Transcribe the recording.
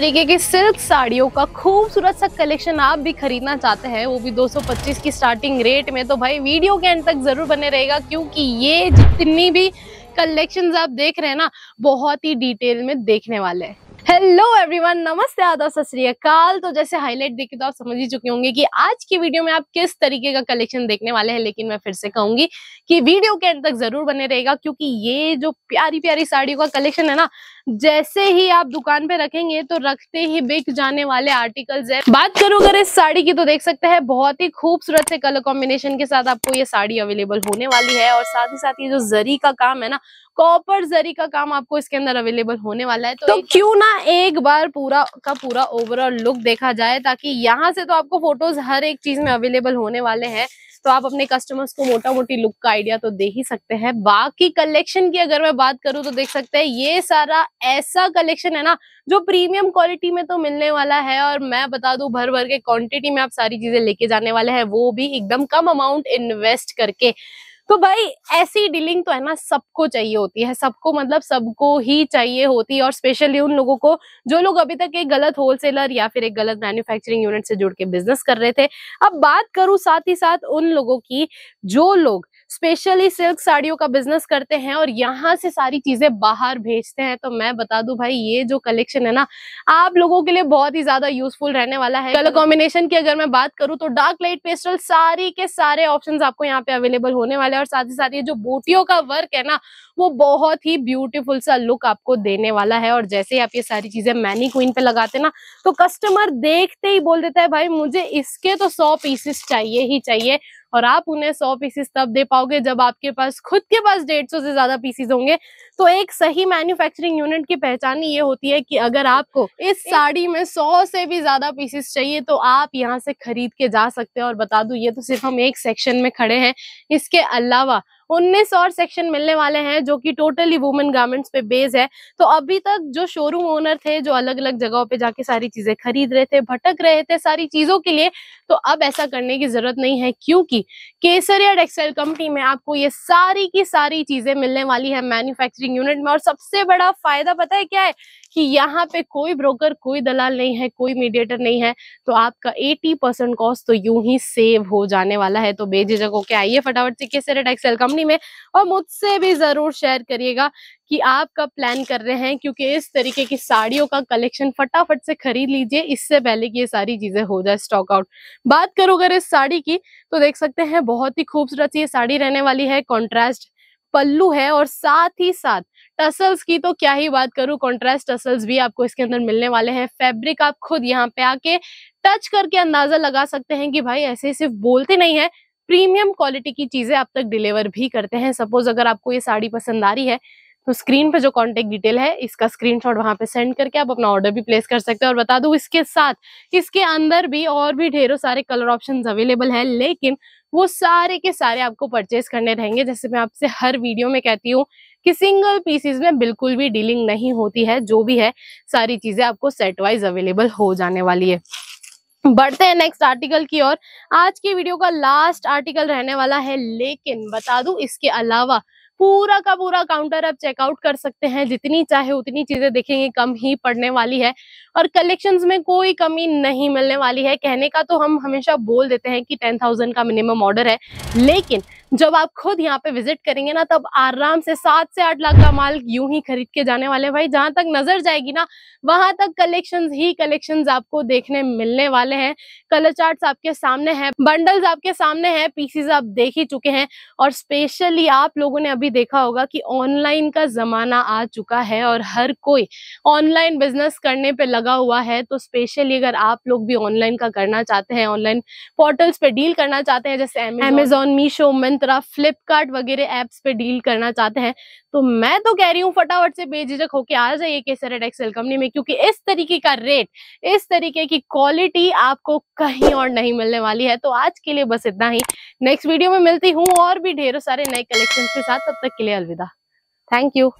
तरीके की सिल्क साड़ियों का खूबसूरत सा कलेक्शन आप भी खरीदना चाहते हैं वो भी 225 की स्टार्टिंग रेट में तो भाई वीडियो के एंड तक जरूर बने रहेगा क्योंकि ये जितनी भी कलेक्शंस आप देख रहे हैं ना बहुत ही डिटेल में देखने वाले हैं हेलो एवरीवन नमस्ते आदा सत श्रीकाल तो जैसे हाईलाइट देखे तो आप समझ ही चुके होंगे कि आज की वीडियो में आप किस तरीके का कलेक्शन देखने वाले हैं लेकिन मैं फिर से कहूंगी कि वीडियो के एंड तक जरूर बने रहेगा क्योंकि ये जो प्यारी प्यारी साड़ियों का कलेक्शन है ना जैसे ही आप दुकान पे रखेंगे तो रखते ही बिक जाने वाले आर्टिकल्स है बात करूँ अगर इस साड़ी की तो देख सकते हैं बहुत ही खूबसूरत से कलर कॉम्बिनेशन के साथ आपको ये साड़ी अवेलेबल होने वाली है और साथ ही साथ ये जो जरी का काम है ना कॉपर जरी का काम आपको इसके अंदर अवेलेबल होने वाला है तो, तो क्यों ना एक बार पूरा का पूरा ओवरऑल लुक देखा जाए ताकि यहाँ से तो आपको फोटोज हर एक चीज में अवेलेबल होने वाले हैं तो आप अपने कस्टमर्स को मोटा मोटी लुक का आइडिया तो दे ही सकते हैं बाकी कलेक्शन की अगर मैं बात करूं तो देख सकते हैं ये सारा ऐसा कलेक्शन है ना जो प्रीमियम क्वालिटी में तो मिलने वाला है और मैं बता दूं भर भर के क्वांटिटी में आप सारी चीजें लेके जाने वाले हैं वो भी एकदम कम अमाउंट इन्वेस्ट करके तो भाई ऐसी डीलिंग तो है ना सबको चाहिए होती है सबको मतलब सबको ही चाहिए होती है और स्पेशली उन लोगों को जो लोग अभी तक एक गलत होलसेलर या फिर एक गलत मैन्युफैक्चरिंग यूनिट से जुड़ के बिजनेस कर रहे थे अब बात करूं साथ ही साथ उन लोगों की जो लोग स्पेशली सिल्क साड़ियों का बिजनेस करते हैं और यहाँ से सारी चीजें बाहर भेजते हैं तो मैं बता दू भाई ये जो कलेक्शन है ना आप लोगों के लिए बहुत ही ज्यादा यूजफुल रहने वाला है कलर कॉम्बिनेशन की अगर मैं बात करूँ तो डार्क लाइट पेस्टल सारी के सारे ऑप्शन आपको यहाँ पे अवेलेबल होने वाले हैं और साथ ही साथ ये जो बोटियों का वर्क है ना वो बहुत ही ब्यूटीफुल सा लुक आपको देने वाला है और जैसे ही आप ये सारी चीजें मैनी क्वीन पे लगाते ना तो कस्टमर देखते ही बोल देता है भाई मुझे इसके तो सौ पीसेस चाहिए ही चाहिए और आप उन्हें सौ पीसीस तब दे पाओगे जब आपके पास खुद के पास डेढ़ सौ से ज्यादा पीसेस होंगे तो एक सही मैन्युफैक्चरिंग यूनिट की पहचान ये होती है कि अगर आपको इस साड़ी में सौ से भी ज्यादा पीसेस चाहिए तो आप यहाँ से खरीद के जा सकते हैं और बता दू ये तो सिर्फ हम एक सेक्शन में खड़े हैं इसके अलावा उन्नीस और सेक्शन मिलने वाले हैं जो कि टोटली वुमेन गार्मेंट्स पे बेस है तो अभी तक जो शोरूम ओनर थे जो अलग अलग जगहों पे जाके सारी चीजें खरीद रहे थे भटक रहे थे सारी चीजों के लिए तो अब ऐसा करने की जरूरत नहीं है क्योंकि केसरिया टेक्सटाइल कंपनी में आपको ये सारी की सारी चीजें मिलने वाली है मैन्युफैक्चरिंग यूनिट में और सबसे बड़ा फायदा पता है क्या है कि यहाँ पे कोई ब्रोकर कोई दलाल नहीं है कोई मीडिएटर नहीं है तो आपका 80 परसेंट कॉस्ट तो यूं ही सेव हो जाने वाला है तो बेझिझक होके आइए फटाफट से किस एक्सेल कंपनी में और मुझसे भी जरूर शेयर करिएगा कि आप कब प्लान कर रहे हैं क्योंकि इस तरीके की साड़ियों का कलेक्शन फटाफट से खरीद लीजिए इससे पहले कि ये सारी चीजें हो जाए स्टॉक आउट बात करो अगर इस साड़ी की तो देख सकते हैं बहुत ही खूबसूरत ये साड़ी रहने वाली है कॉन्ट्रास्ट पल्लू है और साथ ही साथ टसल्स की तो क्या ही बात करूं कॉन्ट्रास्ट टसल्स भी आपको इसके अंदर मिलने वाले हैं फैब्रिक आप खुद यहाँ पे आके टच करके अंदाजा लगा सकते हैं कि भाई ऐसे सिर्फ बोलते नहीं है प्रीमियम क्वालिटी की चीजें आप तक डिलीवर भी करते हैं सपोज अगर आपको ये साड़ी पसंद आ रही है तो स्क्रीन पे जो कॉन्टेक्ट डिटेल है इसका स्क्रीनशॉट वहां पे सेंड करके आप अपना ऑर्डर भी प्लेस कर सकते हैं और बता दू इसके साथ इसके अंदर भी और भी ढेरों सारे कलर ऑप्शन अवेलेबल है लेकिन वो सारे के सारे आपको परचेज करने रहेंगे जैसे मैं आपसे हर वीडियो में कहती हूँ कि सिंगल पीसीज में बिल्कुल भी डीलिंग नहीं होती है जो भी है सारी चीजें आपको सेट वाइज अवेलेबल हो जाने वाली है बढ़ते हैं नेक्स्ट आर्टिकल की ओर आज की वीडियो का लास्ट आर्टिकल रहने वाला है लेकिन बता दू इसके अलावा पूरा का पूरा काउंटर आप चेकआउट कर सकते हैं जितनी चाहे उतनी चीजें देखेंगे कम ही पड़ने वाली है और कलेक्शन में कोई कमी नहीं मिलने वाली है कहने का तो हम हमेशा बोल देते हैं कि टेन थाउजेंड का मिनिमम ऑर्डर है लेकिन जब आप खुद यहाँ पे विजिट करेंगे ना तब आराम से सात से आठ लाख का माल यूं ही खरीद के जाने वाले भाई जहां तक नजर जाएगी ना वहां तक कलेक्शन ही कलेक्शन आपको देखने मिलने वाले हैं कलर चार्ट आपके सामने है बंडल्स आपके सामने है पीसीज आप देख ही चुके हैं और स्पेशली आप लोगों ने अभी भी देखा होगा कि ऑनलाइन का जमाना आ चुका है और हर कोई ऑनलाइन बिजनेस करने पे लगा हुआ है तो स्पेशली अगर आप लोग भी ऑनलाइन का करना चाहते हैं ऑनलाइन पोर्टल्स पे डील करना चाहते हैं जैसे अमेजोन मीशो मंत्रा फ्लिपकार्ट वगैरह एप्स पे डील करना चाहते हैं तो मैं तो कह रही हूँ फटाफट से बेझिझक होके आ जाइए एड एक्सेल कंपनी में क्योंकि इस तरीके का रेट इस तरीके की क्वालिटी आपको कहीं और नहीं मिलने वाली है तो आज के लिए बस इतना ही नेक्स्ट वीडियो में मिलती हूँ और भी ढेरों सारे नए कलेक्शन के साथ तक के लिए अलविदा थैंक यू